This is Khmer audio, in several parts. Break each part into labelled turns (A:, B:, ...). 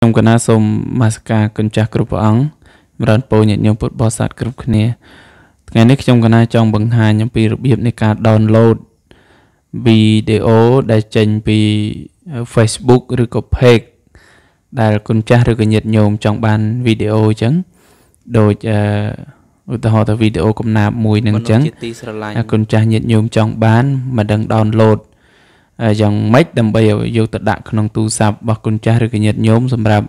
A: ខ្ញុំកណាសូមមាសការគុណចាស់គ្រប់ព្រះអង្គម្រើនពរញាតិញោមពុទ្ធបរិស័ទគ្រប់គ្នាថ្ងៃនេះខ្ញុំកណាចង់បង្ហាញអំពីរបៀបនៃការ download វីដេអូដែលចេញពី Facebook ឬក៏ Page ដែលគុណចាស់ឬក៏ញាតិញោមចង់បានវីដេអូអញ្ចឹងដូចអឺឧទាហរណ៍ថាវីដេអូកំណាព្យមួយនឹងអញ្ចឹងគុណចាស់ញាតិញោមចង់បានមិនដឹង download យ៉ាងម៉េចដើម្បីឲ្យយកទៅដាក់ក្នុងទូរស័ព្ទរបស់គុណចាស់ឬកញ្ញាតញោមសម្រាប់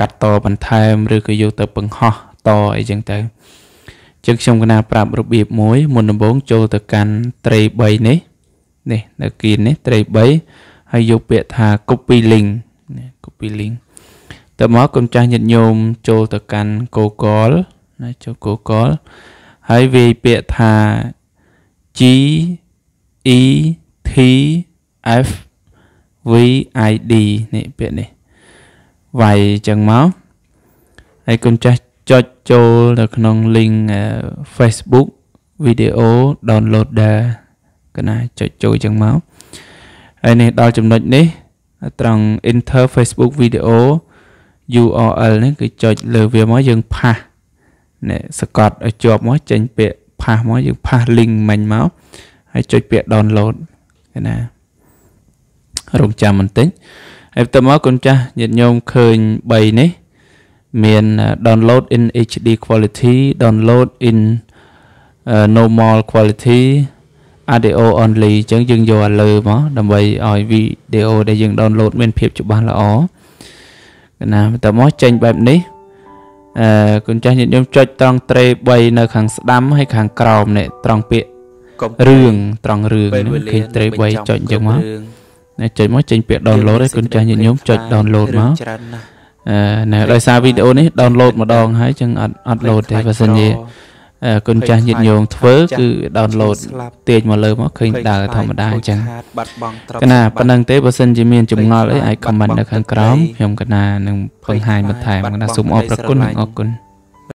A: កាត់តបន្ថែមឬក៏យកទៅបង្ហោះតអីចឹងទៅជាងខ្ញុំកណាប្រាប់របៀបមួយ មុនដំបូងចូលទៅកាន់ត្រី3នេះនេះនៅគៀននេះត្រី3ហើយយកពាក្យថា copy link copy link តមកគុំចាស់ញាតញោមចូលទៅកាន់ Google ណាចូល Google ហើយវាយពាក្យថា G E f v id នេះពាក្យនេះវាយអញ្ចឹងមកហើយគុណចាស់ចុចចូលទៅក្នុង link Facebook video downloader កណាចុចចូលអញ្ចឹងមកហើយនេះដល់ចំណុចនេះត្រង់ enter Facebook video URL នេះគឺចុចលើវាមកយើងផាសនេះសកត់ឲ្យជាប់មកចេញពាក្យផាសមកយើងផាស link មិញមកហើយចុចពាក្យ download ណារងចាំបន្តិចហើយបន្ទាប់មកកូនចាស់ញាតិញោមឃើញ3នេះ មាន download in HD quality download in uh, normal quality audio only អញ្ចឹងយើងយកលើមកដើម្បីឲ្យវីដេអូដែលយើង download មាន ភាពច្បាស់ល្អណាបន្ទាប់មកចេញបែបនេះអឺគុណចាស់ញាតិញោមចុចត្រង់ត្រេ3នៅ ខាងស្ដាំហើយខាងក្រោមនេះត្រង់ពាក្យរឿងត្រង់រឿងឃើញត្រេ3ចុចអញ្ចឹងមកណែចុចមកចេញពាក្យ download ឯងគុណចាស់ញាតិញោមចុច download មកអឺណែដោយសារវីដេអូនេះ download ម្ដងហើយចឹងអត់អត់ load ទេបើសិនជាគុណចាស់ញាតិញោមធ្វើគឺ download ទាញមកលើមកឃើញដើរធម្មតាអញ្ចឹងកណាប៉ុណ្ណឹងទេបើសិនជាមានចម្ងល់អីអាច comment នៅខាងក្រោមខ្ញុំកណានឹងបង្ហាញបន្ថែមកណាសូមអរប្រគុណអរគុណ